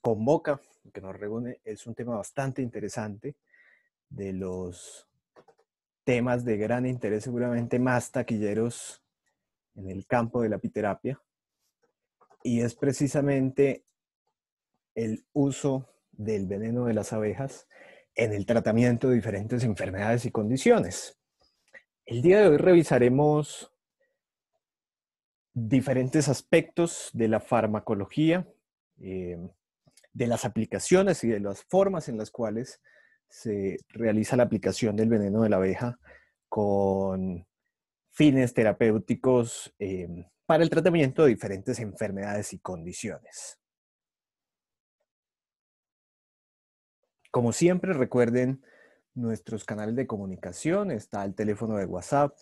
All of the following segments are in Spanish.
convoca, que nos reúne, es un tema bastante interesante, de los temas de gran interés seguramente más taquilleros en el campo de la epiterapia, y es precisamente el uso del veneno de las abejas en el tratamiento de diferentes enfermedades y condiciones. El día de hoy revisaremos diferentes aspectos de la farmacología, eh, de las aplicaciones y de las formas en las cuales se realiza la aplicación del veneno de la abeja con fines terapéuticos eh, para el tratamiento de diferentes enfermedades y condiciones. Como siempre, recuerden nuestros canales de comunicación. Está el teléfono de WhatsApp.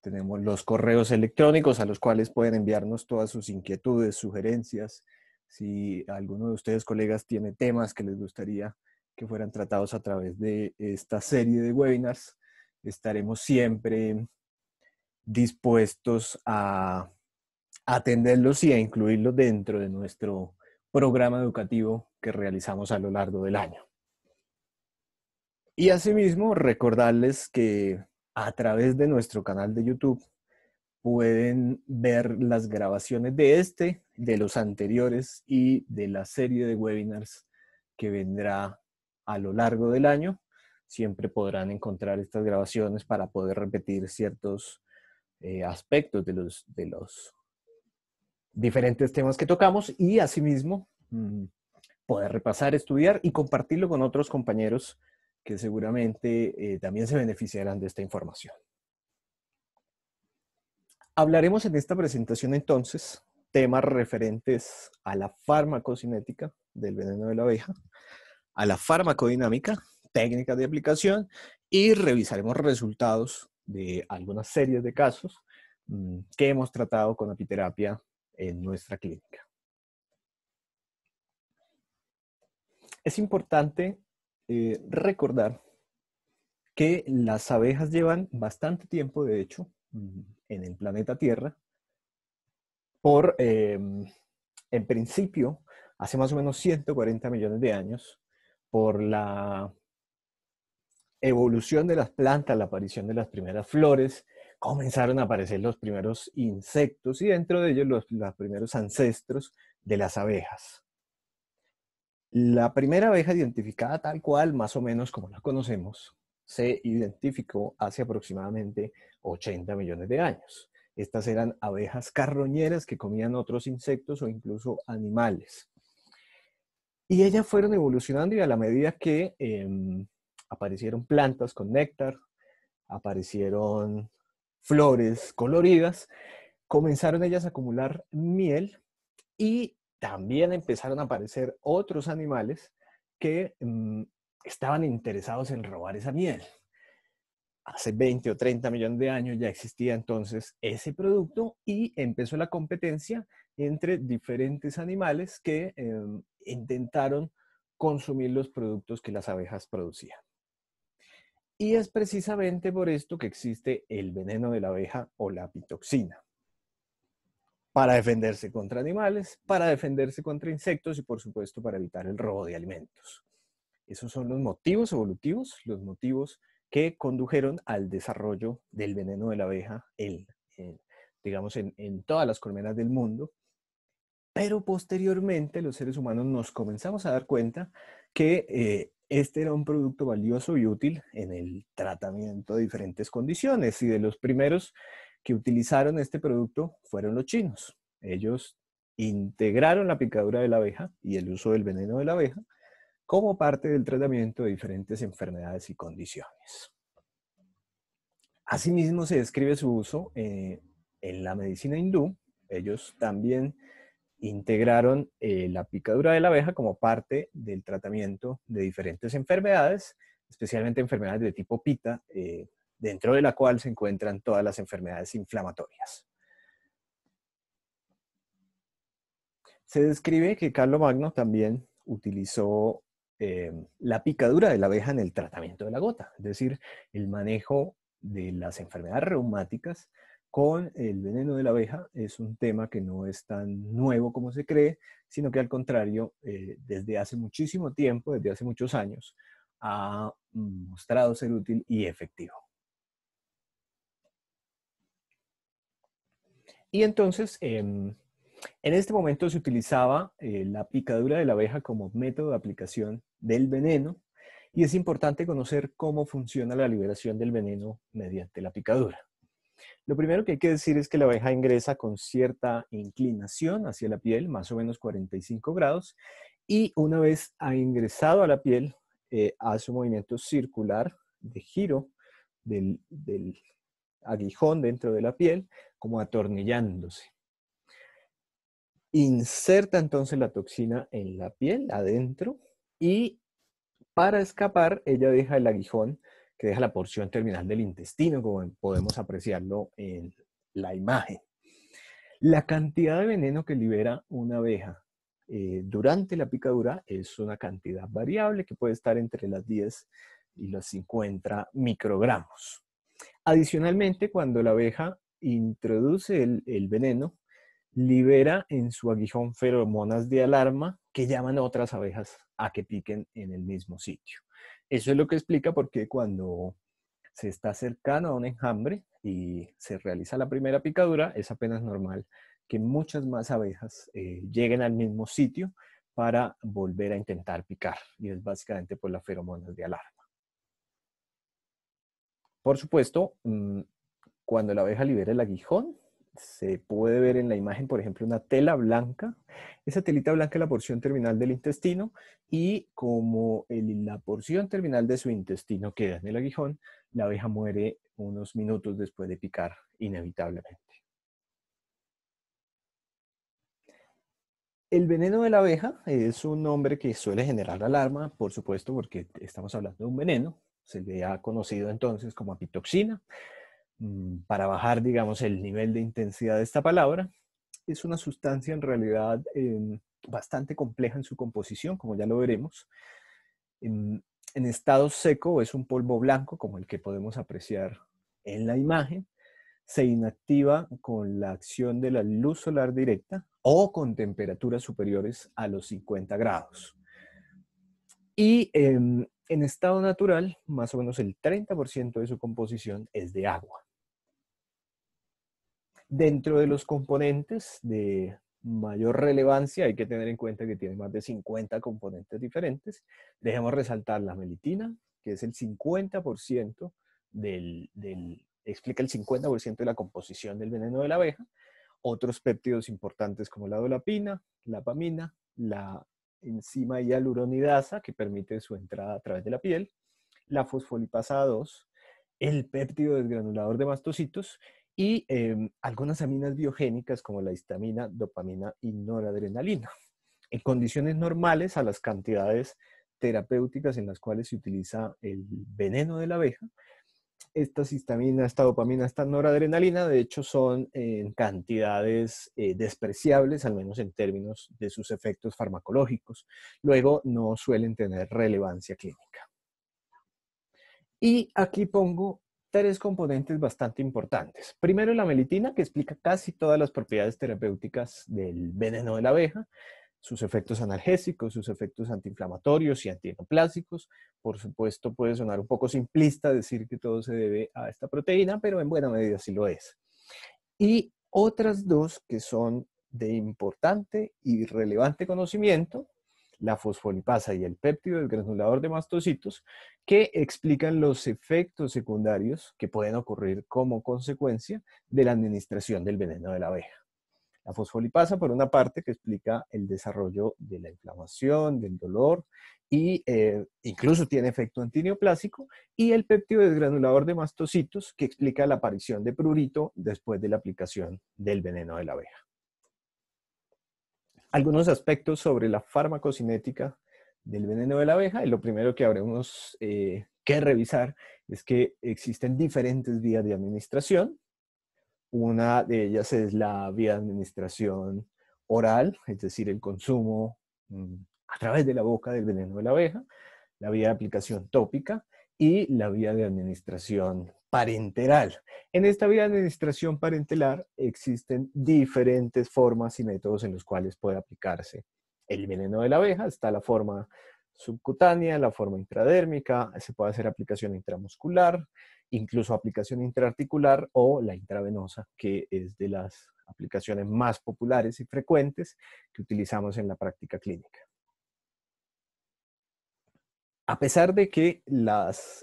Tenemos los correos electrónicos a los cuales pueden enviarnos todas sus inquietudes, sugerencias, si alguno de ustedes, colegas, tiene temas que les gustaría que fueran tratados a través de esta serie de webinars, estaremos siempre dispuestos a atenderlos y a incluirlos dentro de nuestro programa educativo que realizamos a lo largo del año. Y asimismo, recordarles que a través de nuestro canal de YouTube pueden ver las grabaciones de este, de los anteriores y de la serie de webinars que vendrá a lo largo del año. Siempre podrán encontrar estas grabaciones para poder repetir ciertos eh, aspectos de los, de los diferentes temas que tocamos y asimismo mm, poder repasar, estudiar y compartirlo con otros compañeros que seguramente eh, también se beneficiarán de esta información. Hablaremos en esta presentación entonces temas referentes a la farmacocinética del veneno de la abeja, a la farmacodinámica, técnicas de aplicación y revisaremos resultados de algunas series de casos mm, que hemos tratado con apiterapia en nuestra clínica. Es importante eh, recordar que las abejas llevan bastante tiempo, de hecho, mm, en el planeta Tierra, por, em, en principio, hace más o menos 140 millones de años, por la evolución de las plantas, la aparición de las primeras flores, comenzaron a aparecer los primeros insectos y dentro de ellos los, los primeros ancestros de las abejas. La primera abeja identificada tal cual, más o menos como la conocemos, se identificó hace aproximadamente 80 millones de años. Estas eran abejas carroñeras que comían otros insectos o incluso animales. Y ellas fueron evolucionando y a la medida que em, aparecieron plantas con néctar, aparecieron flores coloridas, comenzaron ellas a acumular miel y también empezaron a aparecer otros animales que em, estaban interesados en robar esa miel hace 20 o 30 millones de años ya existía entonces ese producto y empezó la competencia entre diferentes animales que em, intentaron consumir los productos que las abejas producían. Y es precisamente por esto que existe el veneno de la abeja o la pitoxina. Para defenderse contra animales, para defenderse contra insectos y por supuesto para evitar el robo de alimentos. Esos son los motivos evolutivos, los motivos que condujeron al desarrollo del veneno de la abeja, digamos, en, todas las colmenas del mundo. Pero posteriormente los seres humanos nos comenzamos a dar cuenta que eh, este era un producto valioso y útil en el tratamiento de diferentes condiciones. Y de los primeros que utilizaron este producto fueron los chinos. Ellos integraron la picadura de la abeja y el uso del veneno de la abeja como parte del tratamiento de diferentes enfermedades y condiciones. Asimismo, se describe su uso eh, en la medicina hindú. Ellos también integraron eh, la picadura de la abeja como parte del tratamiento de diferentes enfermedades, especialmente enfermedades de tipo pita, eh, dentro de la cual se encuentran todas las enfermedades inflamatorias. Se describe que Carlo Magno también utilizó eh, la picadura de la abeja en el tratamiento de la gota, es decir, el manejo de las enfermedades reumáticas con el veneno de la abeja es un tema que no es tan nuevo como se cree, sino que al contrario, eh, desde hace muchísimo tiempo, desde hace muchos años, ha mostrado ser útil y efectivo. Y entonces, em, en este momento se utilizaba eh, la picadura de la abeja como método de aplicación del veneno y es importante conocer cómo funciona la liberación del veneno mediante la picadura. Lo primero que hay que decir es que la abeja ingresa con cierta inclinación hacia la piel, más o menos 45 grados, y una vez ha ingresado a la piel, eh, hace un movimiento circular de giro del aguijón dentro de la piel, como atornillándose. Inserta entonces la toxina en la piel, adentro, y para escapar, ella deja el aguijón que deja la porción terminal del intestino, como podemos apreciarlo en la imagen. La cantidad de veneno que libera una abeja eh, durante la picadura es una cantidad variable que puede estar entre las 10 y los 50 microgramos. Adicionalmente, cuando la abeja introduce el veneno, libera en su aguijón feromonas de alarma que llaman a otras abejas a que piquen en el mismo sitio. Eso es lo que explica por qué cuando se está cercano a un enjambre y se realiza la primera picadura, es apenas normal que muchas más abejas eh, lleguen al mismo sitio para volver a intentar picar. Y es básicamente por pues, las feromonas de alarma. Por supuesto, mm, cuando la abeja libera el aguijón, se puede ver en la imagen, por ejemplo, una tela blanca. Esa telita blanca es la porción terminal del intestino y como la porción terminal de su intestino queda en el aguijón, la abeja muere unos minutos después de picar inevitablemente. El veneno de la abeja es un nombre que suele generar alarma, por supuesto, porque estamos hablando de un veneno. Se le ha conocido entonces como apitoxina. Mm, para bajar, digamos, el nivel de intensidad de esta palabra. Es una sustancia en realidad em, bastante compleja en su composición, como ya lo veremos. Em, en, estado seco es un polvo blanco, como el que podemos apreciar en la imagen. Se inactiva con la acción de la luz solar directa o con temperaturas superiores a los 50 grados. Y em, en estado natural, más o menos el 30% de su composición es de agua. Dentro de los componentes de mayor relevancia, hay que tener en cuenta que tiene más de 50 componentes diferentes. Dejemos resaltar la melitina, que es el 50% del, explica el 50% de la composición del veneno de la abeja. Otros péptidos importantes como la dolapina, la pamina, la enzima hialuronidasa, que permite su entrada a través de la piel, la fosfolipasa 2, el péptido desgranulador de mastocitos y em, algunas aminas biogénicas como la histamina, dopamina y noradrenalina. En condiciones normales a las cantidades terapéuticas en las cuales se utiliza el veneno de la abeja, estas histamina, esta dopamina, esta noradrenalina, de hecho, son en cantidades eh, despreciables, al menos en términos de sus efectos farmacológicos. Luego, no suelen tener relevancia clínica. Y aquí pongo tres componentes bastante importantes. Primero, la melitina, que explica casi todas las propiedades terapéuticas del veneno de la abeja, sus efectos analgésicos, sus efectos antiinflamatorios y antienoplásicos. Por supuesto, puede sonar un poco simplista decir que todo se debe a esta proteína, pero en buena medida sí lo es. Y otras dos que son de importante y relevante conocimiento, la fosfolipasa y el péptido desgranulador de mastocitos, que explican los efectos secundarios que pueden ocurrir como consecuencia de la administración del veneno de la abeja. La fosfolipasa, por una parte, que explica el desarrollo de la inflamación, del dolor, e incluso tiene efecto antineoplásico, y el péptido desgranulador de mastocitos, que explica la aparición de prurito después de la aplicación del veneno de la abeja algunos aspectos sobre la farmacocinética del veneno de la abeja y lo primero que habremos eh, que revisar es que existen diferentes vías de administración. Una de ellas es la vía de administración oral, es decir, el consumo mm, a través de la boca del veneno de la abeja, la vía de aplicación tópica, y la vía de administración parenteral. En esta vía de administración parentelar existen diferentes formas y métodos en los cuales puede aplicarse el veneno de la abeja. Está la forma subcutánea, la forma intradérmica, se puede hacer aplicación intramuscular, incluso aplicación intraarticular o la intravenosa, que es de las aplicaciones más populares y frecuentes que utilizamos en la práctica clínica. A pesar de que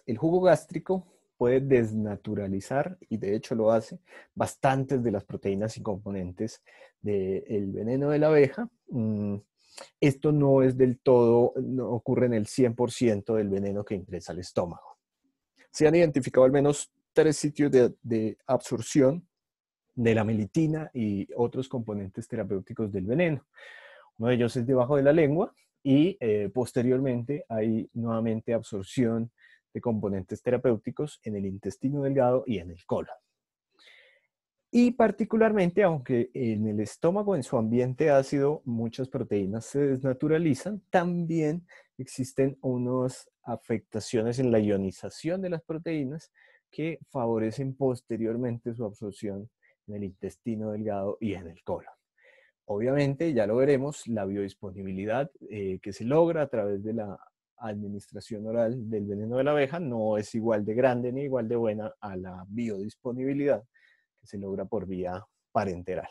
el jugo gástrico puede desnaturalizar, y de hecho lo hace, bastantes de las proteínas y componentes del veneno de la abeja, mm, esto no es del todo, no ocurre en el 100% del veneno que ingresa al estómago. Se han identificado al menos tres sitios de absorción de la melitina y otros componentes terapéuticos del veneno. Uno de ellos es debajo de la lengua, y eh, posteriormente hay nuevamente absorción de componentes terapéuticos en el intestino delgado y en el colon. Y particularmente, aunque en el estómago, en su ambiente ácido, muchas proteínas se desnaturalizan, también existen unas afectaciones en la ionización de las proteínas que favorecen posteriormente su absorción en el intestino delgado y en el colon. Obviamente, ya lo veremos, la biodisponibilidad eh, que se logra a través de la administración oral del veneno de la abeja no es igual de grande ni igual de buena a la biodisponibilidad que se logra por vía parenteral.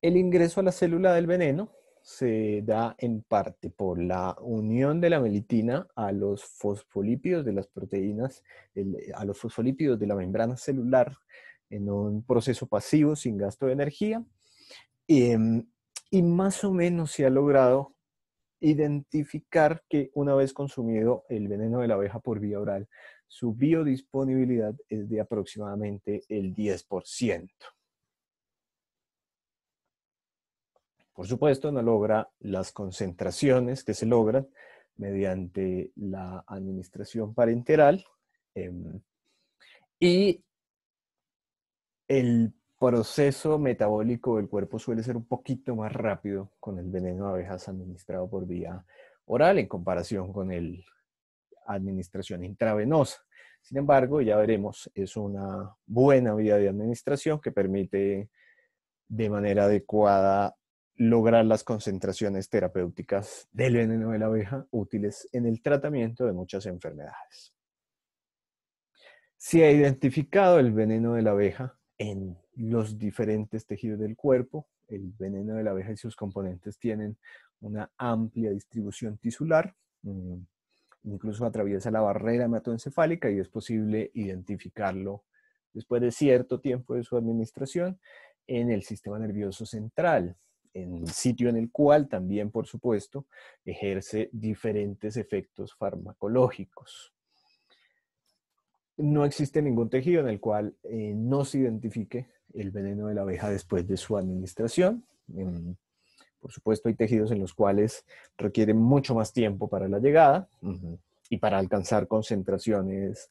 El ingreso a la célula del veneno se da en parte por la unión de la melitina a los fosfolípidos de las proteínas, a los fosfolípidos de la membrana celular en un proceso pasivo sin gasto de energía. Em, y más o menos se ha logrado identificar que una vez consumido el veneno de la abeja por vía oral, su biodisponibilidad es de aproximadamente el 10%. Por supuesto, no logra las concentraciones que se logran mediante la administración parenteral. Em, y el proceso metabólico del cuerpo suele ser un poquito más rápido con el veneno de abejas administrado por vía oral en comparación con el administración intravenosa. Sin embargo, ya veremos, es una buena vía de administración que permite de manera adecuada lograr las concentraciones terapéuticas del veneno de la abeja útiles en el tratamiento de muchas enfermedades. Si ha identificado el veneno de la abeja en los diferentes tejidos del cuerpo. El veneno de la abeja y sus componentes tienen una amplia distribución tisular, mm, incluso atraviesa la barrera hematoencefálica y es posible identificarlo después de cierto tiempo de su administración en el sistema nervioso central, en el sitio en el cual también, por supuesto, ejerce diferentes efectos farmacológicos no existe ningún tejido en el cual eh, no se identifique el veneno de la abeja después de su administración. por supuesto, hay tejidos en los cuales requieren mucho más tiempo para la llegada y para alcanzar concentraciones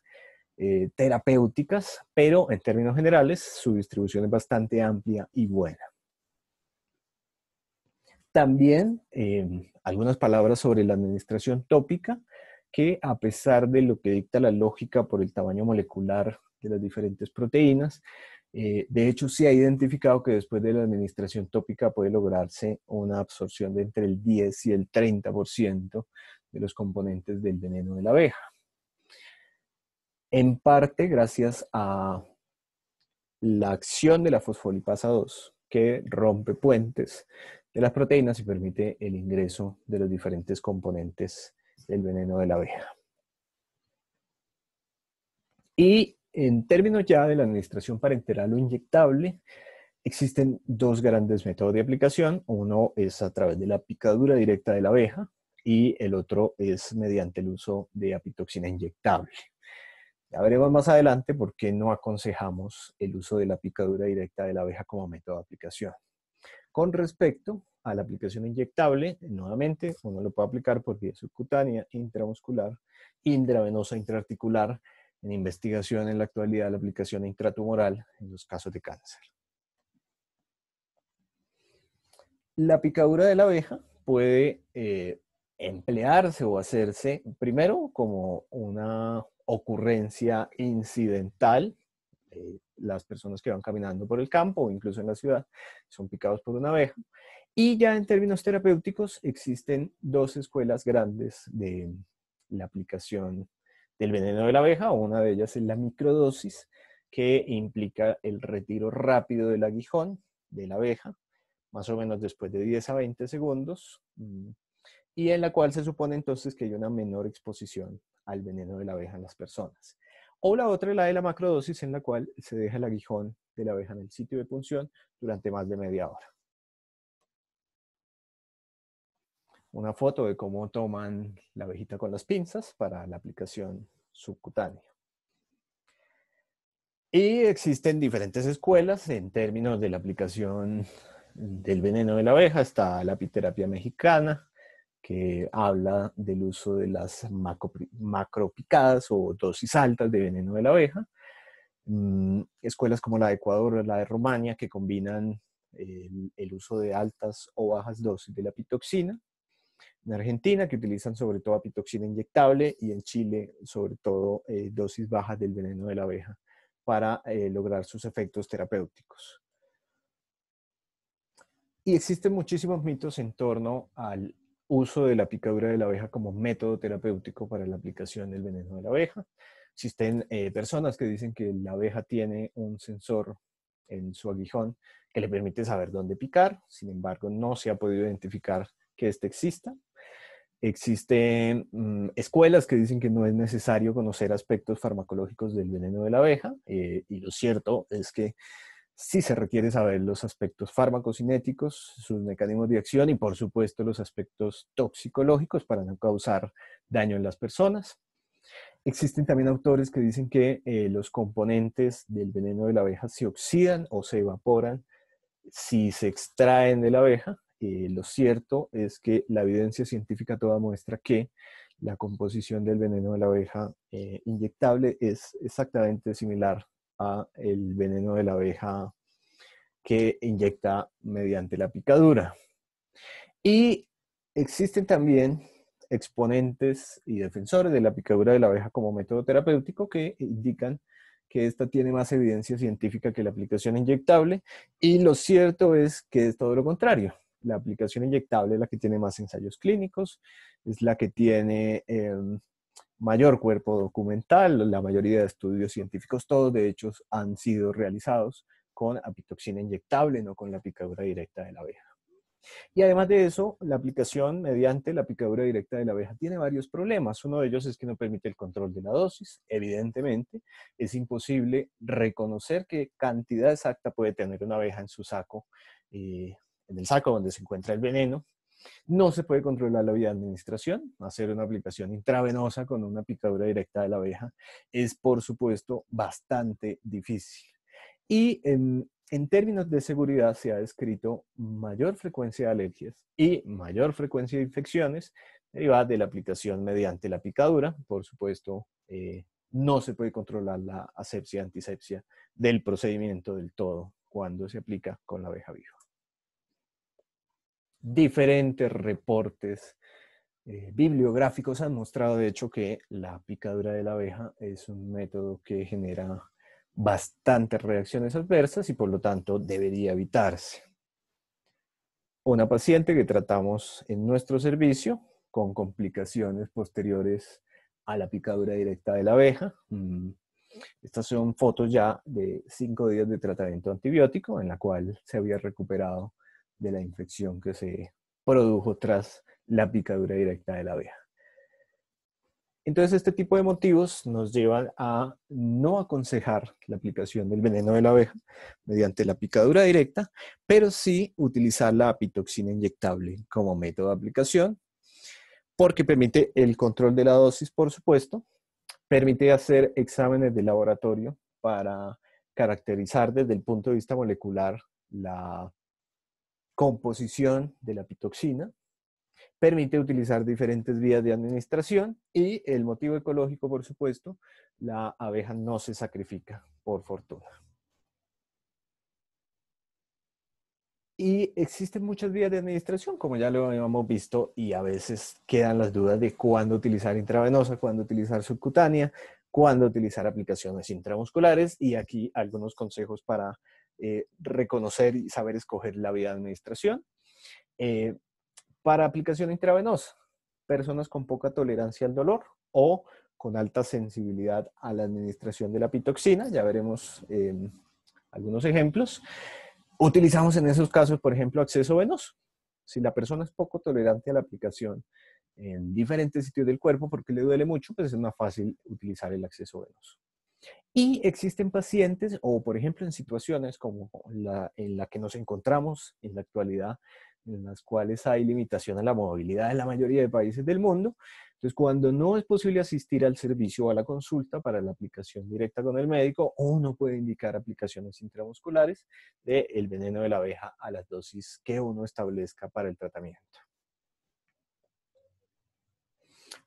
eh, terapéuticas, pero en términos generales su distribución es bastante amplia y buena. También eh, algunas palabras sobre la administración tópica que a pesar de lo que dicta la lógica por el tamaño molecular de las diferentes proteínas, eh, de hecho se ha identificado que después de la administración tópica puede lograrse una absorción de entre el 10 y el 30% de los componentes del veneno de la abeja. En parte gracias a la acción de la fosfolipasa 2, que rompe puentes de las proteínas y permite el ingreso de los diferentes componentes el veneno de la abeja. Y en términos ya de la administración parenteral o inyectable, existen dos grandes métodos de aplicación. Uno es a través de la picadura directa de la abeja y el otro es mediante el uso de apitoxina inyectable. Ya veremos más adelante por qué no aconsejamos el uso de la picadura directa de la abeja como método de aplicación. Con respecto a la aplicación inyectable, nuevamente, uno lo puede aplicar por vía subcutánea, intramuscular, intravenosa, intraarticular, en investigación en la actualidad la aplicación intratumoral en los casos de cáncer. La picadura de la abeja puede eh, emplearse o hacerse primero como una ocurrencia incidental. Eh, las personas que van caminando por el campo o incluso en la ciudad son picados por una abeja y ya en términos terapéuticos existen dos escuelas grandes de la aplicación del veneno de la abeja. Una de ellas es la microdosis, que implica el retiro rápido del aguijón de la abeja, más o menos después de 10 a 20 segundos, mm, y en la cual se supone entonces que hay una menor exposición al veneno de la abeja en las personas. O la otra es la de la macrodosis, en la cual se deja el aguijón de la abeja en el sitio de punción durante más de media hora. una foto de cómo toman la abejita con las pinzas para la aplicación subcutánea. Y existen diferentes escuelas en términos de la aplicación del veneno de la abeja. Está la apiterapia mexicana, que habla del uso de las macropicadas o dosis altas de veneno de la abeja. Mm, escuelas como la de Ecuador o la de Rumania, que combinan el, el uso de altas o bajas dosis de la pitoxina en Argentina, que utilizan sobre todo apitoxina inyectable, y en Chile, sobre todo, eh, dosis bajas del veneno de la abeja para eh, lograr sus efectos terapéuticos. Y existen muchísimos mitos en torno al uso de la picadura de la abeja como método terapéutico para la aplicación del veneno de la abeja. Existen eh, personas que dicen que la abeja tiene un sensor en su aguijón que le permite saber dónde picar, sin embargo no se ha podido identificar que este exista. Existen mm, escuelas que dicen que no es necesario conocer aspectos farmacológicos del veneno de la abeja, eh, y lo cierto es que sí se requiere saber los aspectos farmacocinéticos, sus mecanismos de acción y por supuesto los aspectos toxicológicos para no causar daño en las personas. Existen también autores que dicen que eh, los componentes del veneno de la abeja se oxidan o se evaporan si se extraen de la abeja eh, lo cierto es que la evidencia científica toda muestra que la composición del veneno de la abeja eh, inyectable es exactamente similar a el veneno de la abeja que inyecta mediante la picadura. Y existen también exponentes y defensores de la picadura de la abeja como método terapéutico que indican que esta tiene más evidencia científica que la aplicación inyectable y lo cierto es que es todo lo contrario la aplicación inyectable es la que tiene más ensayos clínicos, es la que tiene em, mayor cuerpo documental, la mayoría de estudios científicos, todos de hecho han sido realizados con apitoxina inyectable, no con la picadura directa de la abeja. Y además de eso, la aplicación mediante la picadura directa de la abeja tiene varios problemas. Uno de ellos es que no permite el control de la dosis. Evidentemente, es imposible reconocer qué cantidad exacta puede tener una abeja en su saco eh, en el saco donde se encuentra el veneno. No se puede controlar la vía de administración. Hacer una aplicación intravenosa con una picadura directa de la abeja es, por supuesto, bastante difícil. Y en, términos de seguridad se ha descrito mayor frecuencia de alergias y mayor frecuencia de infecciones derivadas de la aplicación mediante la picadura. Por supuesto, eh, no se puede controlar la asepsia, antisepsia del procedimiento del todo cuando se aplica con la abeja viva diferentes reportes eh, bibliográficos han mostrado, de hecho, que la picadura de la abeja es un método que genera bastantes reacciones adversas y por lo tanto debería evitarse. Una paciente que tratamos en nuestro servicio con complicaciones posteriores a la picadura directa de la abeja. Mm, estas son fotos ya de cinco días de tratamiento antibiótico en la cual se había recuperado de la infección que se produjo tras la picadura directa de la abeja. Entonces, este tipo de motivos nos llevan a no aconsejar la aplicación del veneno de la abeja mediante la picadura directa, pero sí utilizar la apitoxina inyectable como método de aplicación, porque permite el control de la dosis, por supuesto, permite hacer exámenes de laboratorio para caracterizar desde el punto de vista molecular la composición de la pitoxina, permite utilizar diferentes vías de administración y el motivo ecológico, por supuesto, la abeja no se sacrifica, por fortuna. Y existen muchas vías de administración, como ya lo habíamos visto, y a veces quedan las dudas de cuándo utilizar intravenosa, cuándo utilizar subcutánea, cuándo utilizar aplicaciones intramusculares, y aquí algunos consejos para eh, reconocer y saber escoger la vía de administración. Eh, para aplicación intravenosa, personas con poca tolerancia al dolor o con alta sensibilidad a la administración de la pitoxina, ya veremos em, algunos ejemplos. Utilizamos en esos casos, por ejemplo, acceso venoso. Si la persona es poco tolerante a la aplicación en diferentes sitios del cuerpo porque le duele mucho, pues es más fácil utilizar el acceso venoso. Y existen pacientes, o por ejemplo en situaciones como la en la que nos encontramos en la actualidad, en las cuales hay limitación a la movilidad en la mayoría de países del mundo. Entonces, cuando no es posible asistir al servicio o a la consulta para la aplicación directa con el médico, uno puede indicar aplicaciones intramusculares de eh, el veneno de la abeja a las dosis que uno establezca para el tratamiento.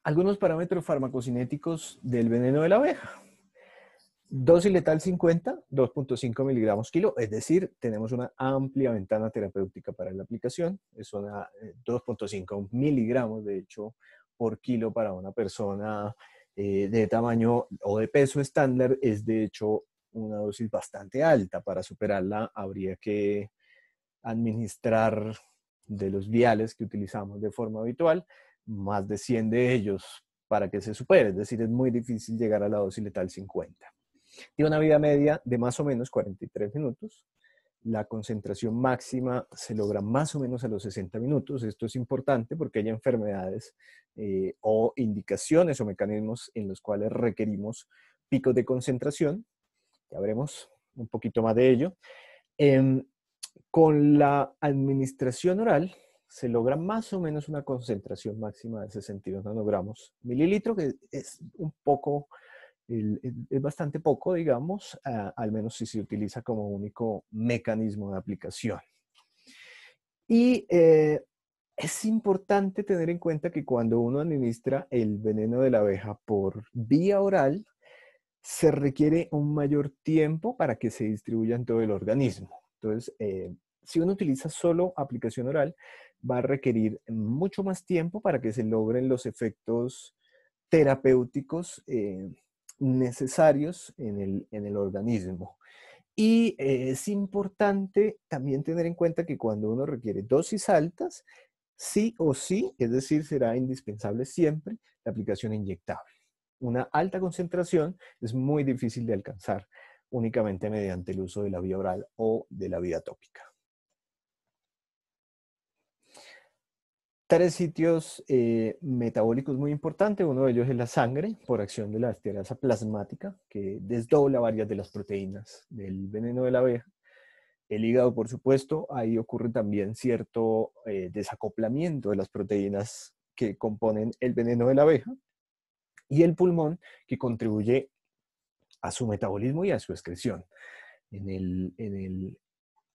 Algunos parámetros farmacocinéticos del veneno de la abeja Dosis letal 50, 2.5 miligramos kilo, es decir, tenemos una amplia ventana terapéutica para la aplicación. Es una 2.5 eh, miligramos, de hecho, por kilo para una persona eh, de tamaño o de peso estándar es de hecho una dosis bastante alta. Para superarla habría que administrar de los viales que utilizamos de forma habitual, más de 100 de ellos para que se supere. Es decir, es muy difícil llegar a la dosis letal 50. Tiene una vida media de más o menos 43 minutos. La concentración máxima se logra más o menos a los 60 minutos. Esto es importante porque hay enfermedades eh, o indicaciones o mecanismos en los cuales requerimos picos de concentración. Ya veremos un poquito más de ello. Em, con la administración oral se logra más o menos una concentración máxima de 62 nanogramos mililitro, que es un poco es bastante poco, digamos, al menos si se utiliza como único mecanismo de aplicación. Y eh, es importante tener en cuenta que cuando uno administra el veneno de la abeja por vía oral, se requiere un mayor tiempo para que se distribuya en todo el organismo. Entonces, eh, si uno utiliza solo aplicación oral, va a requerir mucho más tiempo para que se logren los efectos terapéuticos eh, necesarios en el, organismo. Y eh, es importante también tener en cuenta que cuando uno requiere dosis altas, sí o sí, es decir, será indispensable siempre la aplicación inyectable. Una alta concentración es muy difícil de alcanzar únicamente mediante el uso de la vía oral o de la vía tópica. tres sitios eh, metabólicos muy importantes. Uno de ellos es la sangre, por acción de la esterasa plasmática, que desdobla varias de las proteínas del veneno de la abeja. El hígado, por supuesto, ahí ocurre también cierto eh, desacoplamiento de las proteínas que componen el veneno de la abeja. Y el pulmón, que contribuye a su metabolismo y a su excreción. En el, en el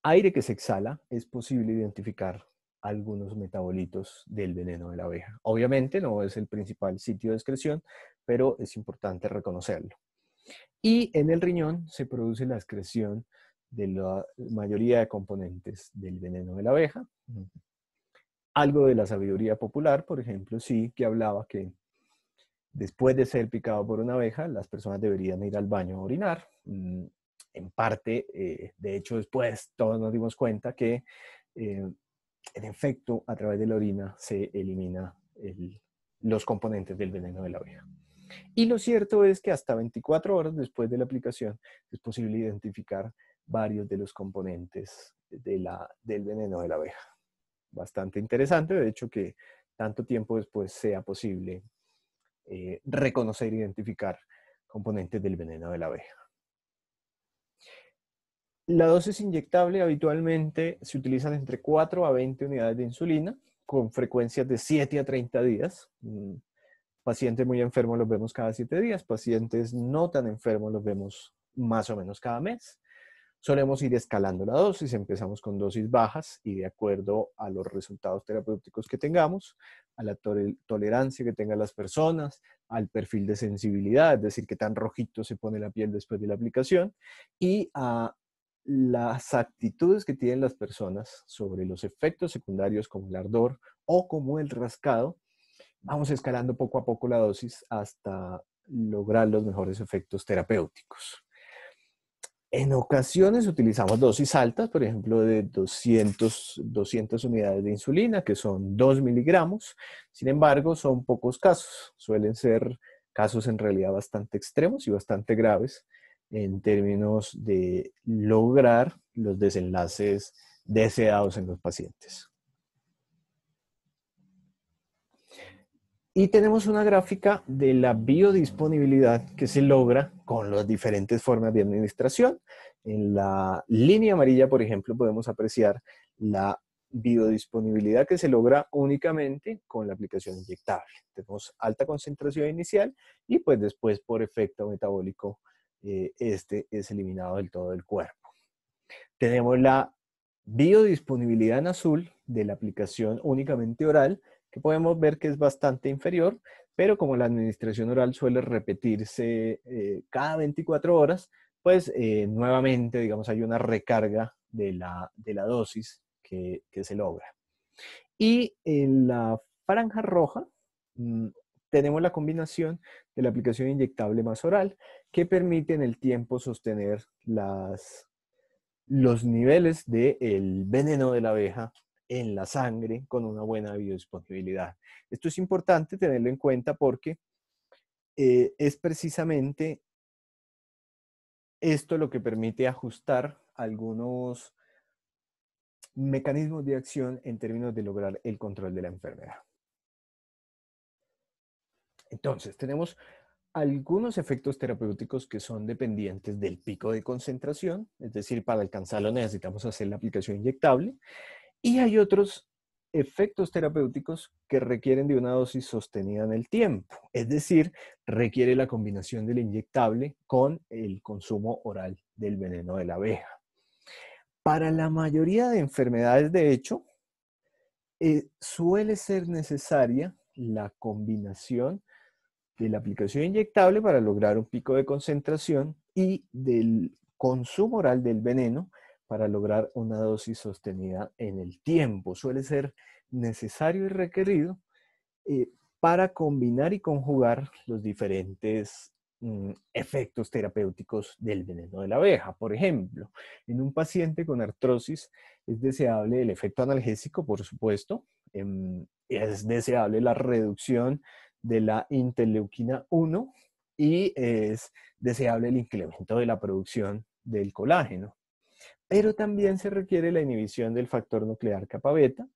aire que se exhala es posible identificar algunos metabolitos del veneno de la abeja. Obviamente no es el principal sitio de excreción, pero es importante reconocerlo. Y en el riñón se produce la excreción de la mayoría de componentes del veneno de la abeja. Algo de la sabiduría popular, por ejemplo, sí que hablaba que después de ser picado por una abeja, las personas deberían ir al baño a orinar. Mm, en parte, eh, de hecho, después todos nos dimos cuenta que eh, en efecto, a través de la orina se elimina los componentes del veneno de la abeja. Y lo cierto es que hasta 24 horas después de la aplicación es posible identificar varios de los componentes de la, del veneno de la abeja. Bastante interesante, de hecho, que tanto tiempo después sea posible eh, reconocer e identificar componentes del veneno de la abeja. La dosis inyectable habitualmente se utilizan entre 4 a 20 unidades de insulina con frecuencias de 7 a 30 días. Mm, pacientes muy enfermos los vemos cada 7 días, pacientes no tan enfermos los vemos más o menos cada mes. Solemos ir escalando la dosis, empezamos con dosis bajas y de acuerdo a los resultados terapéuticos que tengamos, a la tolerancia que tengan las personas, al perfil de sensibilidad, es decir, qué tan rojito se pone la piel después de la aplicación y a las actitudes que tienen las personas sobre los efectos secundarios como el ardor o como el rascado, vamos escalando poco a poco la dosis hasta lograr los mejores efectos terapéuticos. En ocasiones utilizamos dosis altas, por ejemplo, de 200, unidades de insulina, que son 2 miligramos. Sin embargo, son pocos casos. Suelen ser casos en realidad bastante extremos y bastante graves, en términos de lograr los desenlaces deseados en los pacientes. Y tenemos una gráfica de la biodisponibilidad que se logra con las diferentes formas de administración. En la línea amarilla, por ejemplo, podemos apreciar la biodisponibilidad que se logra únicamente con la aplicación inyectable. Tenemos alta concentración inicial y pues después por efecto metabólico eh, este es eliminado del todo del cuerpo. Tenemos la biodisponibilidad en azul de la aplicación únicamente oral, que podemos ver que es bastante inferior, pero como la administración oral suele repetirse eh, cada 24 horas, pues eh, nuevamente, digamos, hay una recarga de la, dosis que, se logra. Y en la franja roja mm, tenemos la combinación de la aplicación inyectable más oral, que permite en el tiempo sostener los niveles del veneno de la abeja en la sangre con una buena biodisponibilidad. Esto es importante tenerlo en cuenta porque eh, es precisamente esto lo que permite ajustar algunos mecanismos de acción en términos de lograr el control de la enfermedad. Entonces, tenemos algunos efectos terapéuticos que son dependientes del pico de concentración, es decir, para alcanzarlo necesitamos hacer la aplicación inyectable, y hay otros efectos terapéuticos que requieren de una dosis sostenida en el tiempo, es decir, requiere la combinación del inyectable con el consumo oral del veneno de la abeja. Para la mayoría de enfermedades, de hecho, eh, suele ser necesaria la combinación de la aplicación inyectable para lograr un pico de concentración y del consumo oral del veneno para lograr una dosis sostenida en el tiempo. Suele ser necesario y requerido eh, para combinar y conjugar los diferentes mm, efectos terapéuticos del veneno de la abeja. Por ejemplo, en un paciente con artrosis es deseable el efecto analgésico, por supuesto, em, es deseable la reducción de la interleuquina 1 y es deseable el incremento de la producción del colágeno. Pero también se requiere la inhibición del factor nuclear capa beta,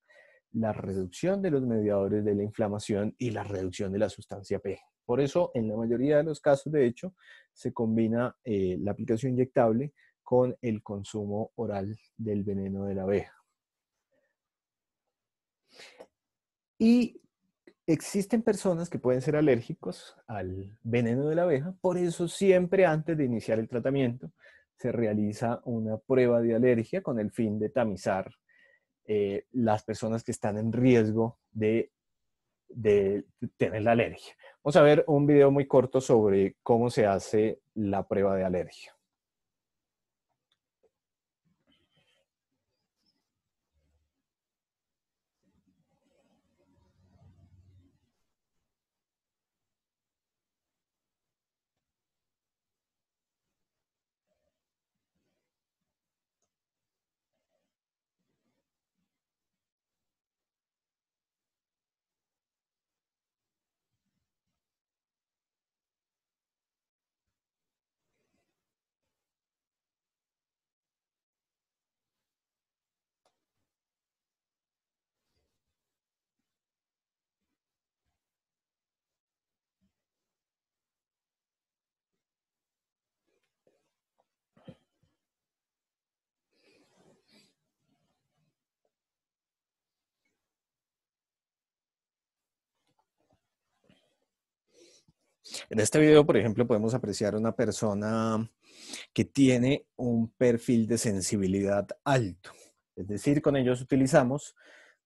la reducción de los mediadores de la inflamación y la reducción de la sustancia P. Por eso, en la mayoría de los casos, de hecho, se combina eh, la aplicación inyectable con el consumo oral del veneno de la abeja. Y Existen personas que pueden ser alérgicos al veneno de la abeja, por eso siempre antes de iniciar el tratamiento se realiza una prueba de alergia con el fin de tamizar eh, las personas que están en riesgo de, de tener la alergia. Vamos a ver un video muy corto sobre cómo se hace la prueba de alergia. En este video, por ejemplo, podemos apreciar una persona que tiene un perfil de sensibilidad alto. Es decir, con ellos utilizamos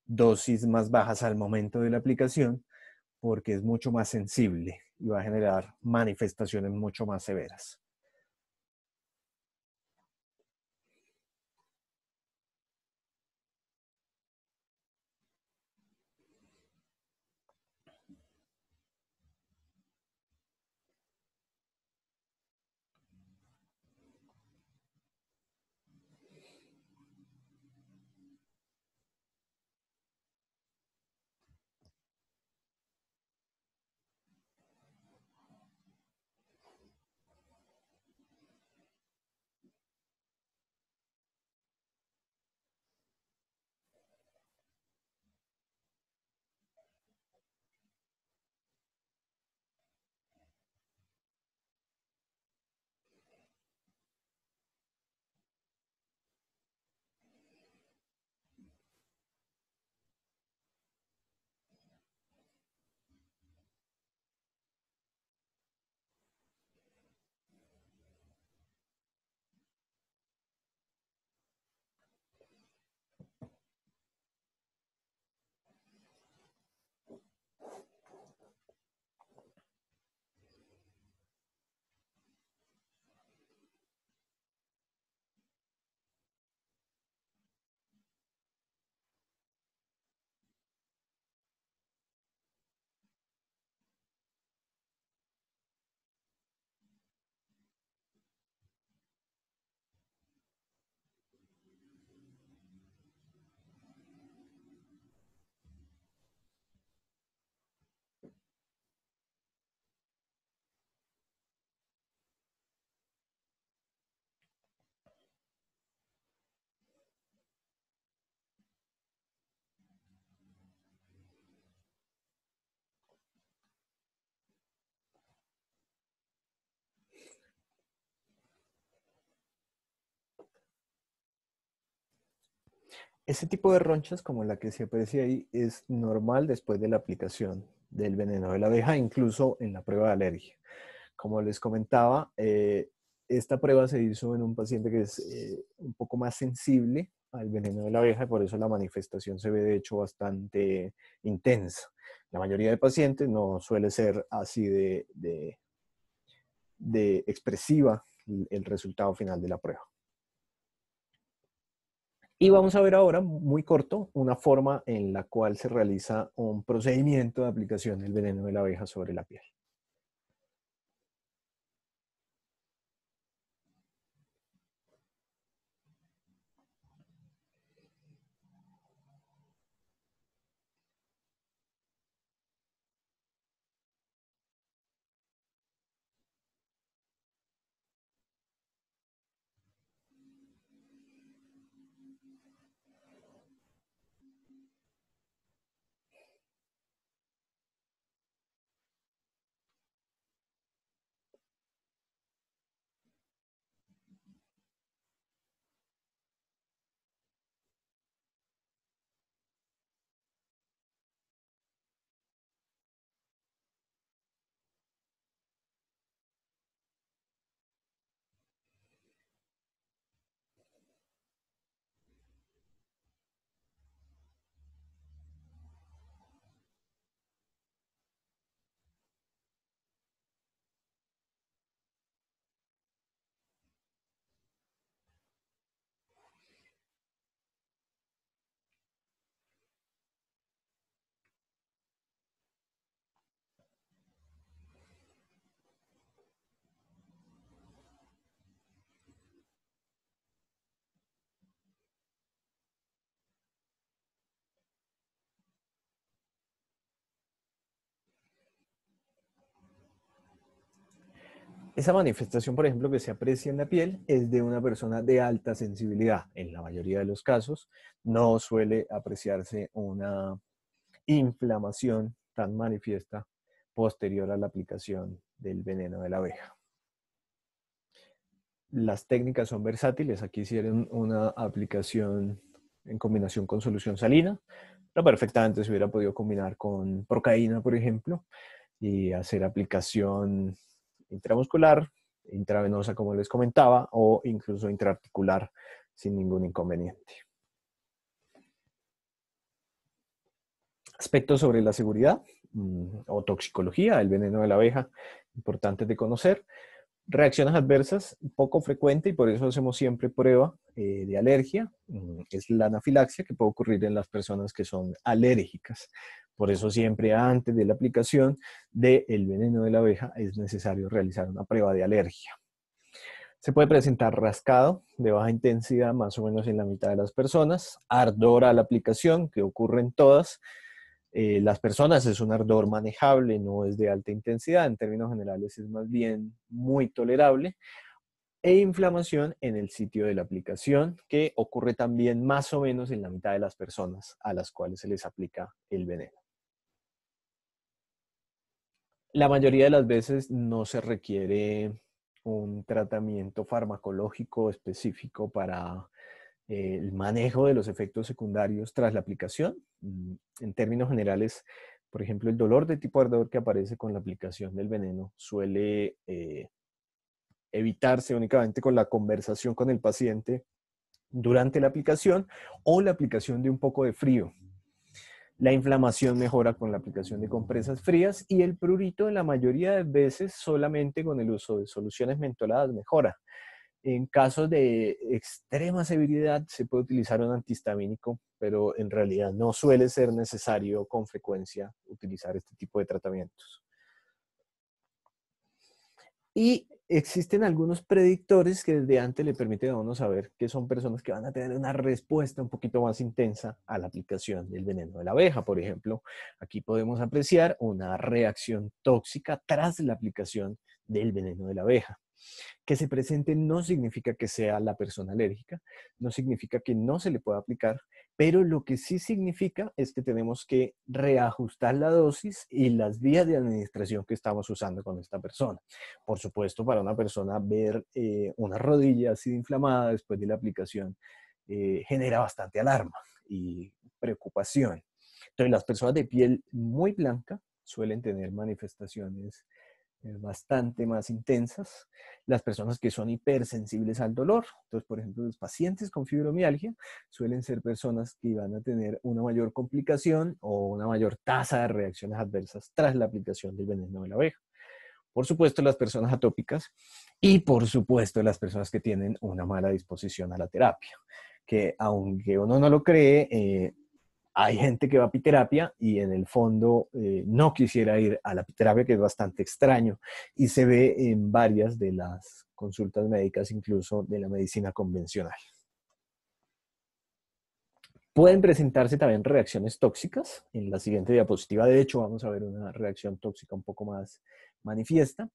dosis más bajas al momento de la aplicación porque es mucho más sensible y va a generar manifestaciones mucho más severas. Ese tipo de ronchas, como la que se aprecia ahí, es normal después de la aplicación del veneno de la abeja, incluso en la prueba de alergia. Como les comentaba, eh, esta prueba se hizo en un paciente que es eh, un poco más sensible al veneno de la abeja y por eso la manifestación se ve de hecho bastante intensa. La mayoría de pacientes no suele ser así de expresiva el resultado final de la prueba. Y vamos a ver ahora, muy corto, una forma en la cual se realiza un procedimiento de aplicación del veneno de la abeja sobre la piel. Esa manifestación, por ejemplo, que se aprecia en la piel es de una persona de alta sensibilidad. En la mayoría de los casos no suele apreciarse una inflamación tan manifiesta posterior a la aplicación del veneno de la abeja. Las técnicas son versátiles. Aquí hicieron una aplicación en combinación con solución salina. Pero perfectamente se hubiera podido combinar con procaína, por ejemplo, y hacer aplicación intramuscular, intravenosa, como les comentaba, o incluso intraarticular sin ningún inconveniente. Aspectos sobre la seguridad mm, o toxicología, el veneno de la abeja, importante de conocer. Reacciones adversas, poco frecuente y por eso hacemos siempre prueba eh, de alergia, mm, es la anafilaxia que puede ocurrir en las personas que son alérgicas por eso siempre antes de la aplicación del veneno de la abeja es necesario realizar una prueba de alergia. Se puede presentar rascado de baja intensidad más o menos en la mitad de las personas, ardor a la aplicación que ocurre en todas eh, las personas, es un ardor manejable, no es de alta intensidad, en términos generales es más bien muy tolerable, e inflamación en el sitio de la aplicación, que ocurre también más o menos en la mitad de las personas a las cuales se les aplica el veneno. La mayoría de las veces no se requiere un tratamiento farmacológico específico para eh, el manejo de los efectos secundarios tras la aplicación. Mm, en términos generales, por ejemplo, el dolor de tipo ardor que aparece con la aplicación del veneno suele eh, evitarse únicamente con la conversación con el paciente durante la aplicación o la aplicación de un poco de frío. La inflamación mejora con la aplicación de compresas frías y el prurito en la mayoría de veces solamente con el uso de soluciones mentoladas mejora. En casos de extrema severidad se puede utilizar un antihistamínico, pero en realidad no suele ser necesario con frecuencia utilizar este tipo de tratamientos. Y existen algunos predictores que desde antes le permiten a uno saber que son personas que van a tener una respuesta un poquito más intensa a la aplicación del veneno de la abeja. Por ejemplo, aquí podemos apreciar una reacción tóxica tras la aplicación del veneno de la abeja. Que se presente no significa que sea la persona alérgica, no significa que no se le pueda aplicar, pero lo que sí significa es que tenemos que reajustar la dosis y las vías de administración que estamos usando con esta persona. Por supuesto, para una persona ver eh, una rodilla así inflamada después de la aplicación eh, genera bastante alarma y preocupación. Entonces, las personas de piel muy blanca suelen tener manifestaciones bastante más intensas, las personas que son hipersensibles al dolor. Entonces, por ejemplo, los pacientes con fibromialgia suelen ser personas que van a tener una mayor complicación o una mayor tasa de reacciones adversas tras la aplicación del veneno de la abeja. Por supuesto, las personas atópicas y, por supuesto, las personas que tienen una mala disposición a la terapia, que aunque uno no lo cree, eh, hay gente que va a piterapia y en el fondo eh, no quisiera ir a la piterapia, que es bastante extraño, y se ve en varias de las consultas médicas, incluso de la medicina convencional. Pueden presentarse también reacciones tóxicas. En la siguiente diapositiva, de hecho, vamos a ver una reacción tóxica un poco más manifiesta.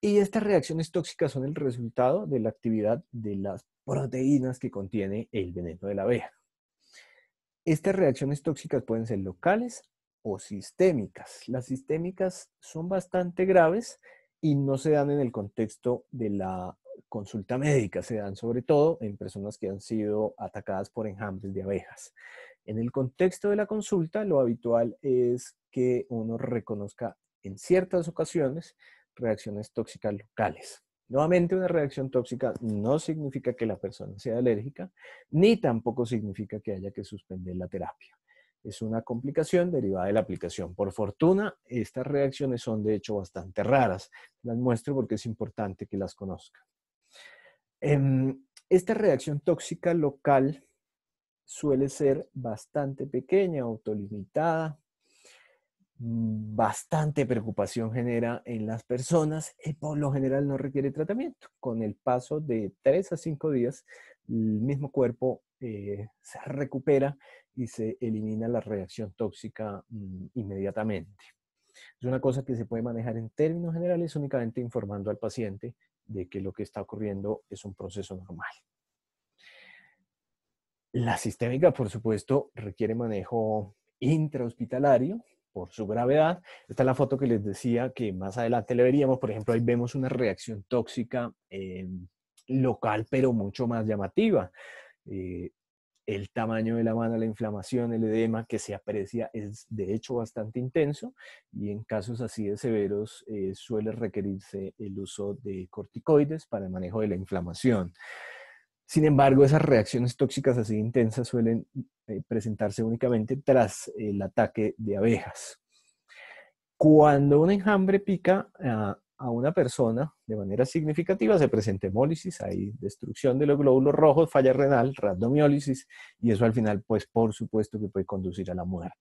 Y estas reacciones tóxicas son el resultado de la actividad de las proteínas que contiene el veneno de la abeja. Estas reacciones tóxicas pueden ser locales o sistémicas. Las sistémicas son bastante graves y no se dan en el contexto de la consulta médica, se dan sobre todo en personas que han sido atacadas por enjambres de abejas. En el contexto de la consulta, lo habitual es que uno reconozca en ciertas ocasiones reacciones tóxicas locales. Nuevamente, una reacción tóxica no significa que la persona sea alérgica, ni tampoco significa que haya que suspender la terapia. Es una complicación derivada de la aplicación. Por fortuna, estas reacciones son de hecho bastante raras. Las muestro porque es importante que las conozcan. Em, esta reacción tóxica local suele ser bastante pequeña, autolimitada, Mm, bastante preocupación genera en las personas y eh, por lo general no requiere tratamiento. Con el paso de tres a cinco días, el mismo cuerpo eh, se recupera y se elimina la reacción tóxica mm, inmediatamente. Es una cosa que se puede manejar en términos generales únicamente informando al paciente de que lo que está ocurriendo es un proceso normal. La sistémica, por supuesto, requiere manejo intrahospitalario, por su gravedad. Esta es la foto que les decía que más adelante le veríamos. Por ejemplo, ahí vemos una reacción tóxica local, pero mucho más llamativa. Eh, el tamaño de la mano, la inflamación, el edema que se aprecia es de hecho bastante intenso y en casos así de severos eh, suele requerirse el uso de corticoides para el manejo de la inflamación. Sin embargo, esas reacciones tóxicas así intensas suelen eh, presentarse únicamente tras el ataque de abejas. Cuando un enjambre pica a, una persona de manera significativa, se presenta hemólisis, hay destrucción de los glóbulos rojos, falla renal, rhabdomiólisis, y eso al final, pues por supuesto que puede conducir a la muerte.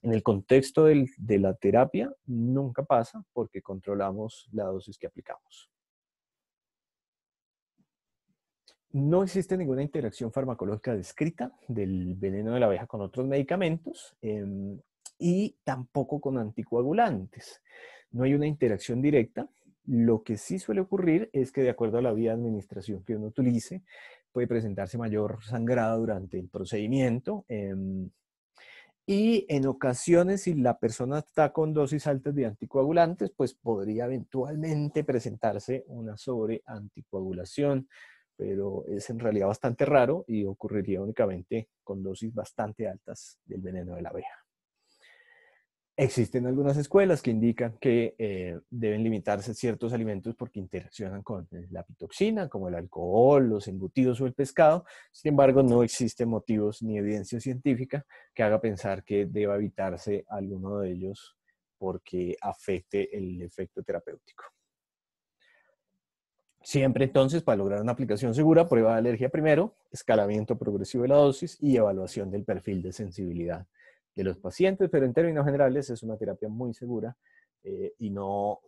En el contexto de la terapia, nunca pasa porque controlamos la dosis que aplicamos. No existe ninguna interacción farmacológica descrita del veneno de la abeja con otros medicamentos em, y tampoco con anticoagulantes. No hay una interacción directa. Lo que sí suele ocurrir es que de acuerdo a la vía de administración que uno utilice, puede presentarse mayor sangrado durante el procedimiento. Em, y en ocasiones, si la persona está con dosis altas de anticoagulantes, pues podría eventualmente presentarse una sobreanticoagulación pero es en realidad bastante raro y ocurriría únicamente con dosis bastante altas del veneno de la abeja. Existen algunas escuelas que indican que eh, deben limitarse ciertos alimentos porque interaccionan con eh, la pitoxina, como el alcohol, los embutidos o el pescado. Sin embargo, no existen motivos ni evidencia científica que haga pensar que deba evitarse alguno de ellos porque afecte el efecto terapéutico. Siempre entonces, para lograr una aplicación segura, prueba de alergia primero, escalamiento progresivo de la dosis y evaluación del perfil de sensibilidad de los pacientes, pero en términos generales es una terapia muy segura eh, y no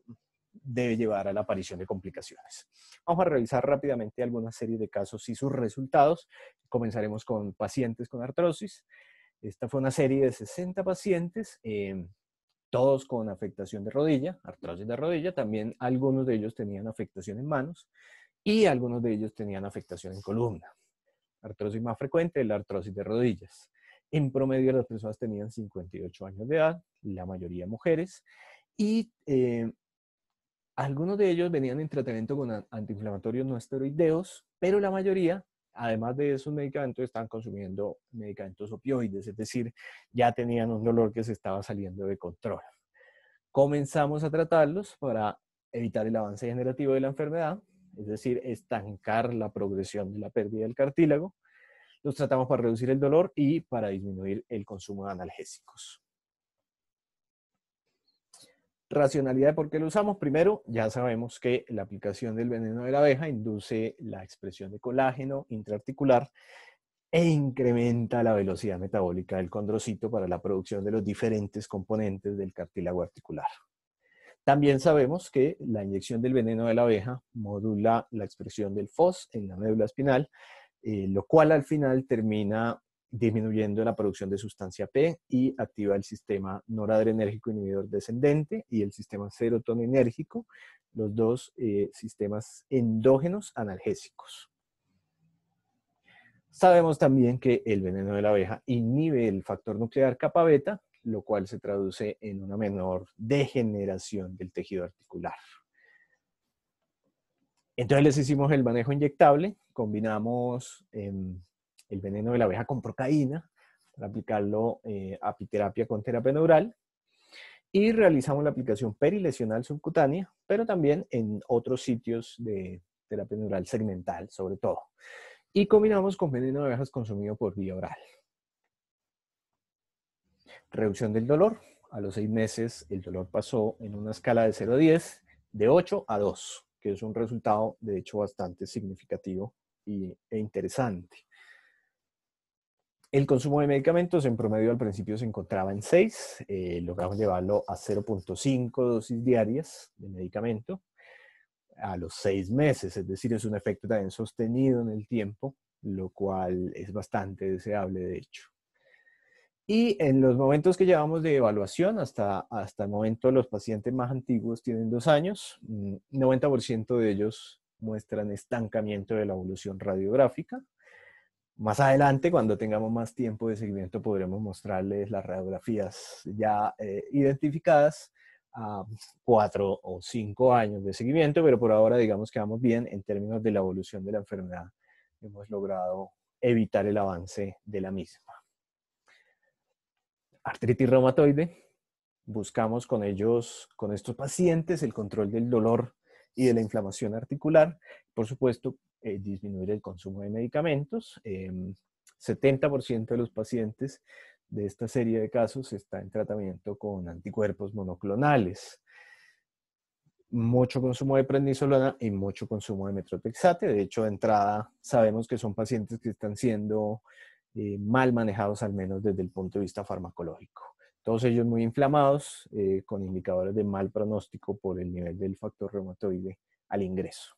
debe llevar a la aparición de complicaciones. Vamos a revisar rápidamente alguna serie de casos y sus resultados. Comenzaremos con pacientes con artrosis. Esta fue una serie de 60 pacientes. Eh, todos con afectación de rodilla, artrosis de rodilla, también algunos de ellos tenían afectación en manos y algunos de ellos tenían afectación en columna. Artrosis más frecuente, la artrosis de rodillas. En promedio las personas tenían 58 años de edad, la mayoría mujeres, y eh, algunos de ellos venían en tratamiento con antiinflamatorios no esteroideos, pero la mayoría además de esos medicamentos, están consumiendo medicamentos opioides, es decir, ya tenían un dolor que se estaba saliendo de control. Comenzamos a tratarlos para evitar el avance generativo de la enfermedad, es decir, estancar la progresión de la pérdida del cartílago. Los tratamos para reducir el dolor y para disminuir el consumo de analgésicos. Racionalidad de por qué lo usamos. Primero, ya sabemos que la aplicación del veneno de la abeja induce la expresión de colágeno intraarticular e incrementa la velocidad metabólica del condrocito para la producción de los diferentes componentes del cartílago articular. También sabemos que la inyección del veneno de la abeja modula la expresión del FOS en la médula espinal, eh, lo cual al final termina disminuyendo la producción de sustancia P y activa el sistema noradrenérgico inhibidor descendente y el sistema serotoninérgico, los dos eh, sistemas endógenos analgésicos. Sabemos también que el veneno de la abeja inhibe el factor nuclear capa beta, lo cual se traduce en una menor degeneración del tejido articular. Entonces les hicimos el manejo inyectable, combinamos... Em, el veneno de la abeja con procaína para aplicarlo eh, a apiterapia con terapia neural. Y realizamos la aplicación perilesional subcutánea, pero también en otros sitios de terapia neural segmental, sobre todo. Y combinamos con veneno de abejas consumido por vía oral. Reducción del dolor. A los seis meses el dolor pasó en una escala de 0 a 10, de 8 a 2, que es un resultado de hecho bastante significativo y, e interesante. El consumo de medicamentos en promedio al principio se encontraba en 6, eh, logramos llevarlo a 0.5 dosis diarias de medicamento a los 6 meses, es decir, es un efecto también sostenido en el tiempo, lo cual es bastante deseable de hecho. Y en los momentos que llevamos de evaluación, hasta, hasta el momento los pacientes más antiguos tienen 2 años, 90% mm, de ellos muestran estancamiento de la evolución radiográfica, más adelante, cuando tengamos más tiempo de seguimiento, podremos mostrarles las radiografías ya eh, identificadas a ah, cuatro o cinco años de seguimiento, pero por ahora digamos que vamos bien en términos de la evolución de la enfermedad. Hemos logrado evitar el avance de la misma. Artritis reumatoide. Buscamos con ellos, con estos pacientes, el control del dolor y de la inflamación articular. Por supuesto, eh, disminuir el consumo de medicamentos. 70% em, de los pacientes de esta serie de casos está en tratamiento con anticuerpos monoclonales. Mucho consumo de prednisolona y mucho consumo de metrotexate. De hecho, de entrada sabemos que son pacientes que están siendo eh, mal manejados, al menos desde el punto de vista farmacológico. Todos ellos muy inflamados, eh, con indicadores de mal pronóstico por el nivel del factor reumatoide al ingreso.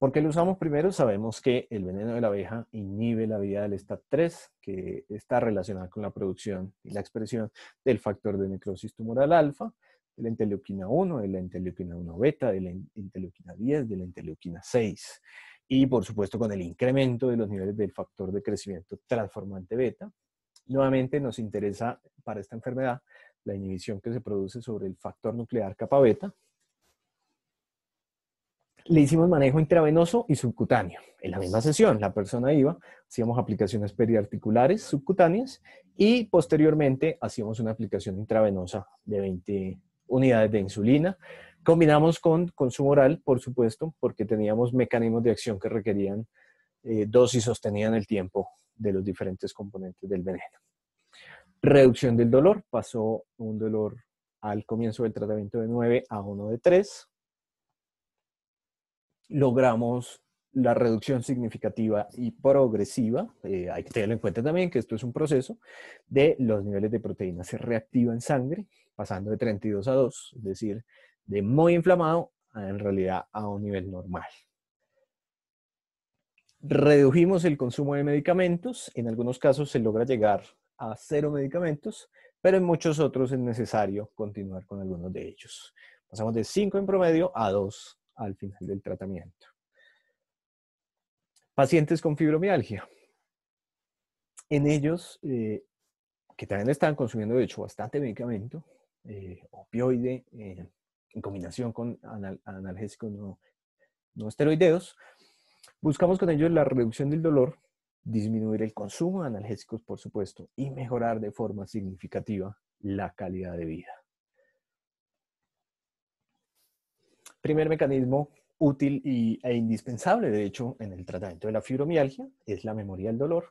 ¿Por qué lo usamos primero? Sabemos que el veneno de la abeja inhibe la vida del STAT3, que está relacionada con la producción y la expresión del factor de necrosis tumoral alfa, de la interleuquina 1, de la interleuquina 1 beta, de la interleuquina 10, de la interleuquina 6. Y por supuesto con el incremento de los niveles del factor de crecimiento transformante beta. Nuevamente nos interesa para esta enfermedad la inhibición que se produce sobre el factor nuclear capa beta, le hicimos manejo intravenoso y subcutáneo. En la misma sesión, la persona iba, hacíamos aplicaciones periarticulares subcutáneas y posteriormente hacíamos una aplicación intravenosa de 20 unidades de insulina. Combinamos con consumo oral, por supuesto, porque teníamos mecanismos de acción que requerían eh, dosis en el tiempo de los diferentes componentes del veneno. Reducción del dolor. Pasó un dolor al comienzo del tratamiento de 9 a 1 de 3 logramos la reducción significativa y progresiva, eh, hay que tenerlo en cuenta también que esto es un proceso, de los niveles de proteína se reactiva en sangre, pasando de 32 a 2, es decir, de muy inflamado a, en realidad a un nivel normal. Redujimos el consumo de medicamentos, en algunos casos se logra llegar a cero medicamentos, pero en muchos otros es necesario continuar con algunos de ellos. Pasamos de 5 en promedio a 2 al final del tratamiento. Pacientes con fibromialgia. En ellos, eh, que también están consumiendo de hecho bastante medicamento, eh, opioide, eh, en combinación con analgésicos no, no esteroideos, buscamos con ellos la reducción del dolor, disminuir el consumo de analgésicos, por supuesto, y mejorar de forma significativa la calidad de vida. Primer mecanismo útil e indispensable, de hecho, en el tratamiento de la fibromialgia es la memoria del dolor.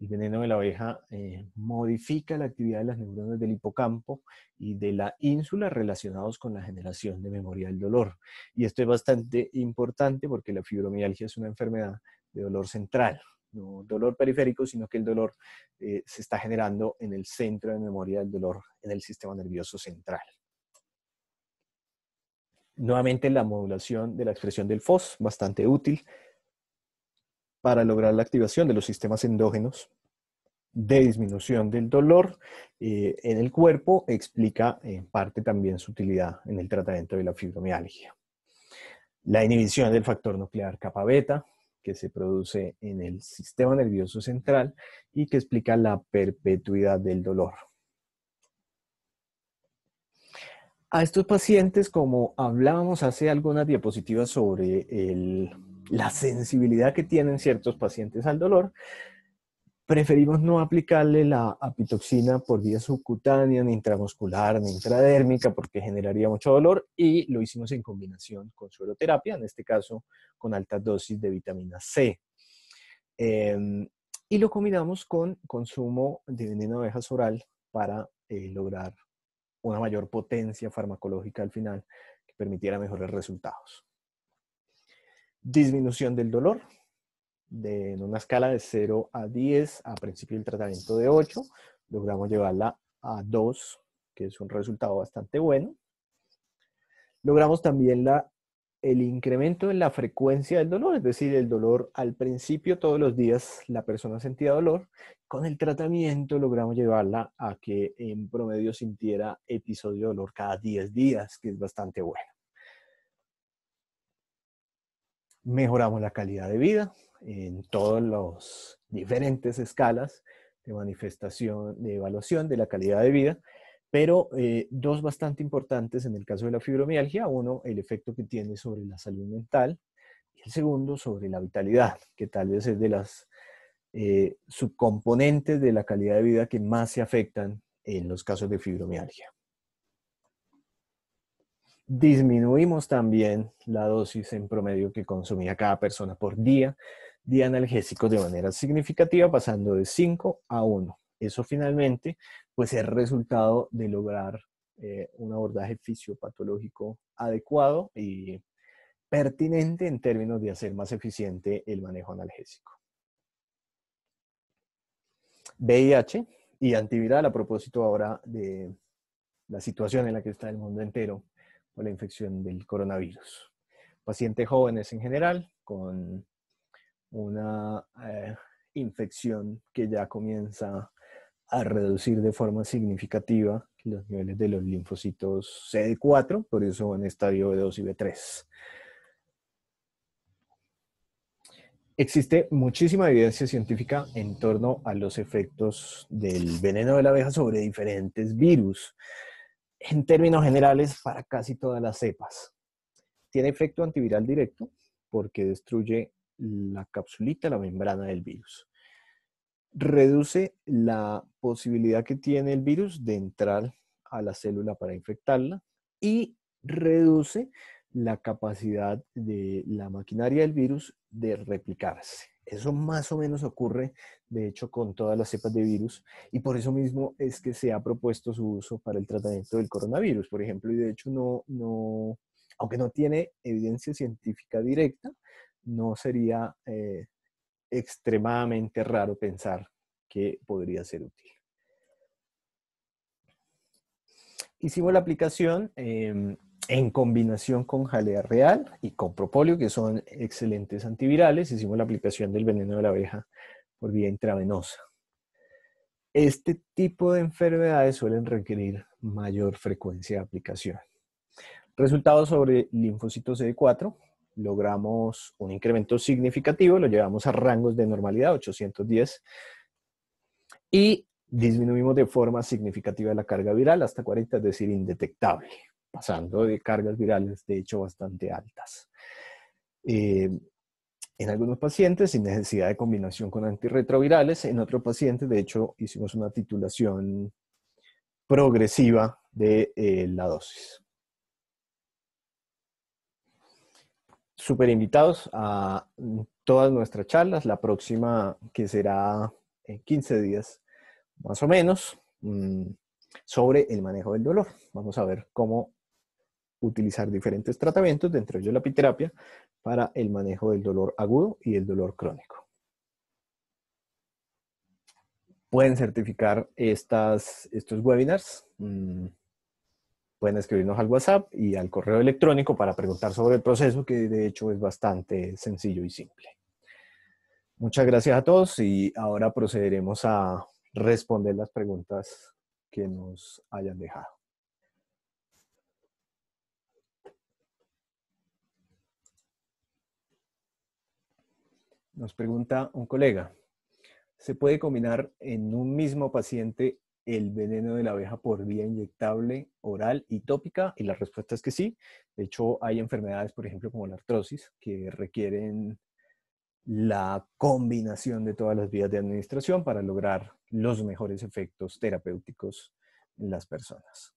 El veneno de la oveja eh, modifica la actividad de las neuronas del hipocampo y de la ínsula relacionados con la generación de memoria del dolor. Y esto es bastante importante porque la fibromialgia es una enfermedad de dolor central, no dolor periférico, sino que el dolor eh, se está generando en el centro de memoria del dolor, en el sistema nervioso central. Nuevamente la modulación de la expresión del FOS, bastante útil para lograr la activación de los sistemas endógenos de disminución del dolor eh, en el cuerpo, explica en parte también su utilidad en el tratamiento de la fibromialgia. La inhibición del factor nuclear kappa beta, que se produce en el sistema nervioso central y que explica la perpetuidad del dolor. A estos pacientes, como hablábamos hace algunas diapositivas sobre la sensibilidad que tienen ciertos pacientes al dolor, preferimos no aplicarle la apitoxina por vía subcutánea, ni intramuscular, ni intradérmica, porque generaría mucho dolor y lo hicimos en combinación con sueroterapia, en este caso con altas dosis de vitamina C. Em, y lo combinamos con consumo de veneno de abejas oral para eh, lograr una mayor potencia farmacológica al final que permitiera mejores resultados. Disminución del dolor, en una escala de 0 a 10, a principio del tratamiento de 8, logramos llevarla a 2, que es un resultado bastante bueno. Logramos también la el incremento en la frecuencia del dolor, es decir, el dolor al principio todos los días la persona sentía dolor, con el tratamiento logramos llevarla a que en promedio sintiera episodio de dolor cada 10 días, que es bastante bueno. Mejoramos la calidad de vida en todas las diferentes escalas de manifestación, de evaluación de la calidad de vida pero eh, dos bastante importantes en el caso de la fibromialgia. Uno, el efecto que tiene sobre la salud mental y el segundo, sobre la vitalidad, que tal vez es de las eh, subcomponentes de la calidad de vida que más se afectan en los casos de fibromialgia. Disminuimos también la dosis en promedio que consumía cada persona por día de analgésicos de manera significativa, pasando de 5 a 1. Eso finalmente pues es resultado de lograr eh, un abordaje fisiopatológico adecuado y pertinente en términos de hacer más eficiente el manejo analgésico. VIH y antiviral a propósito ahora de la situación en la que está el mundo entero con la infección del coronavirus. Pacientes jóvenes en general con una eh, infección que ya comienza a reducir de forma significativa los niveles de los linfocitos CD4, por eso en estadio B2 y B3. Existe muchísima evidencia científica en torno a los efectos del veneno de la abeja sobre diferentes virus. En términos generales, para casi todas las cepas. Tiene efecto antiviral directo porque destruye la capsulita, la membrana del virus reduce la posibilidad que tiene el virus de entrar a la célula para infectarla y reduce la capacidad de la maquinaria del virus de replicarse. Eso más o menos ocurre, de hecho, con todas las cepas de virus y por eso mismo es que se ha propuesto su uso para el tratamiento del coronavirus, por ejemplo, y de hecho no, no aunque no tiene evidencia científica directa, no sería eh, extremadamente raro pensar que podría ser útil. Hicimos la aplicación em, en combinación con jalea real y con propóleo, que son excelentes antivirales. Hicimos la aplicación del veneno de la abeja por vía intravenosa. Este tipo de enfermedades suelen requerir mayor frecuencia de aplicación. Resultados sobre linfocito CD4, logramos un incremento significativo, lo llevamos a rangos de normalidad, 810, y disminuimos de forma significativa la carga viral hasta 40, es decir, indetectable, pasando de cargas virales, de hecho, bastante altas. Eh, en algunos pacientes, sin necesidad de combinación con antirretrovirales, en otros pacientes, de hecho, hicimos una titulación progresiva de eh, la dosis. súper invitados a todas nuestras charlas, la próxima que será en 15 días más o menos, mm, sobre el manejo del dolor. Vamos a ver cómo utilizar diferentes tratamientos, dentro de ellos la piterapia, para el manejo del dolor agudo y el dolor crónico. Pueden certificar estas, estos webinars. Mm, pueden escribirnos al WhatsApp y al correo electrónico para preguntar sobre el proceso, que de hecho es bastante sencillo y simple. Muchas gracias a todos y ahora procederemos a responder las preguntas que nos hayan dejado. Nos pregunta un colega, ¿se puede combinar en un mismo paciente el veneno de la abeja por vía inyectable, oral y tópica? Y la respuesta es que sí. De hecho, hay enfermedades, por ejemplo, como la artrosis, que requieren la combinación de todas las vías de administración para lograr los mejores efectos terapéuticos en las personas.